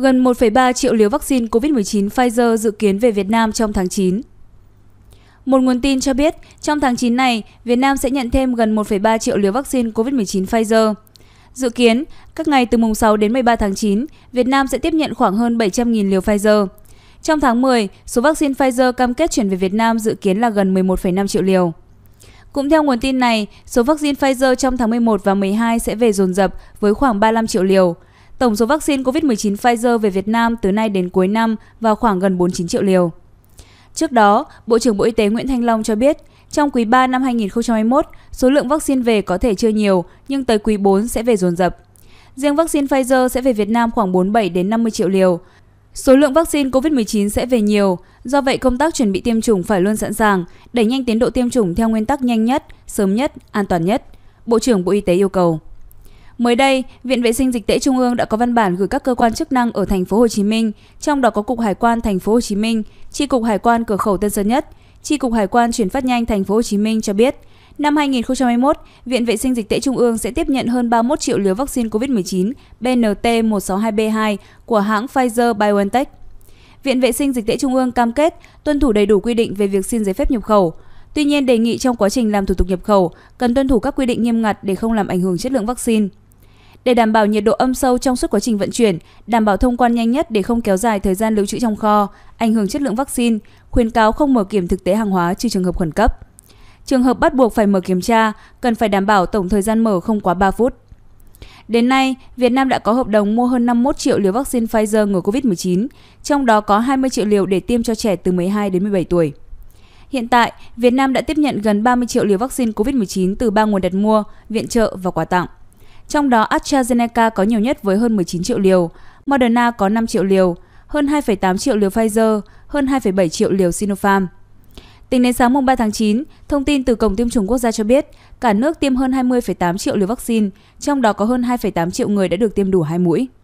gần 1,3 triệu liều vaccine COVID-19 Pfizer dự kiến về Việt Nam trong tháng 9. Một nguồn tin cho biết, trong tháng 9 này, Việt Nam sẽ nhận thêm gần 1,3 triệu liều vaccine COVID-19 Pfizer. Dự kiến, các ngày từ mùng 6 đến 13 tháng 9, Việt Nam sẽ tiếp nhận khoảng hơn 700.000 liều Pfizer. Trong tháng 10, số vaccine Pfizer cam kết chuyển về Việt Nam dự kiến là gần 11,5 triệu liều. Cũng theo nguồn tin này, số vaccine Pfizer trong tháng 11 và 12 sẽ về dồn dập với khoảng 35 triệu liều, Tổng số vaccine COVID-19 Pfizer về Việt Nam từ nay đến cuối năm vào khoảng gần 49 triệu liều. Trước đó, Bộ trưởng Bộ Y tế Nguyễn Thanh Long cho biết, trong quý 3 năm 2021, số lượng vaccine về có thể chưa nhiều, nhưng tới quý 4 sẽ về dồn dập. Riêng vaccine Pfizer sẽ về Việt Nam khoảng 47 đến 50 triệu liều. Số lượng vaccine COVID-19 sẽ về nhiều, do vậy công tác chuẩn bị tiêm chủng phải luôn sẵn sàng, đẩy nhanh tiến độ tiêm chủng theo nguyên tắc nhanh nhất, sớm nhất, an toàn nhất. Bộ trưởng Bộ Y tế yêu cầu. Mới đây, Viện Vệ sinh Dịch tễ Trung ương đã có văn bản gửi các cơ quan chức năng ở thành phố Hồ Chí Minh, trong đó có Cục Hải quan thành phố Hồ Chí Minh, Chi cục Hải quan cửa khẩu Tân Sơn Nhất, Chi cục Hải quan chuyển phát nhanh thành phố Hồ Chí Minh cho biết, năm 2021, Viện Vệ sinh Dịch tễ Trung ương sẽ tiếp nhận hơn 31 triệu liều vaccine COVID-19 BNT162B2 của hãng Pfizer-BioNTech. Viện Vệ sinh Dịch tễ Trung ương cam kết tuân thủ đầy đủ quy định về việc xin giấy phép nhập khẩu. Tuy nhiên, đề nghị trong quá trình làm thủ tục nhập khẩu, cần tuân thủ các quy định nghiêm ngặt để không làm ảnh hưởng chất lượng vaccine để đảm bảo nhiệt độ âm sâu trong suốt quá trình vận chuyển, đảm bảo thông quan nhanh nhất để không kéo dài thời gian lưu trữ trong kho, ảnh hưởng chất lượng vaccine, khuyến cáo không mở kiểm thực tế hàng hóa trừ trường hợp khẩn cấp. Trường hợp bắt buộc phải mở kiểm tra, cần phải đảm bảo tổng thời gian mở không quá 3 phút. Đến nay, Việt Nam đã có hợp đồng mua hơn 51 triệu liều vaccine Pfizer ngừa COVID-19, trong đó có 20 triệu liều để tiêm cho trẻ từ 12 đến 17 tuổi. Hiện tại, Việt Nam đã tiếp nhận gần 30 triệu liều vaccine COVID-19 từ 3 nguồn đặt mua, viện trợ và quà tặng. Trong đó AstraZeneca có nhiều nhất với hơn 19 triệu liều, Moderna có 5 triệu liều, hơn 2,8 triệu liều Pfizer, hơn 2,7 triệu liều Sinopharm. Tính đến sáng mùng 3 tháng 9, thông tin từ Cổng Tiêm chủng Quốc gia cho biết, cả nước tiêm hơn 20,8 triệu liều vaccine, trong đó có hơn 2,8 triệu người đã được tiêm đủ hai mũi.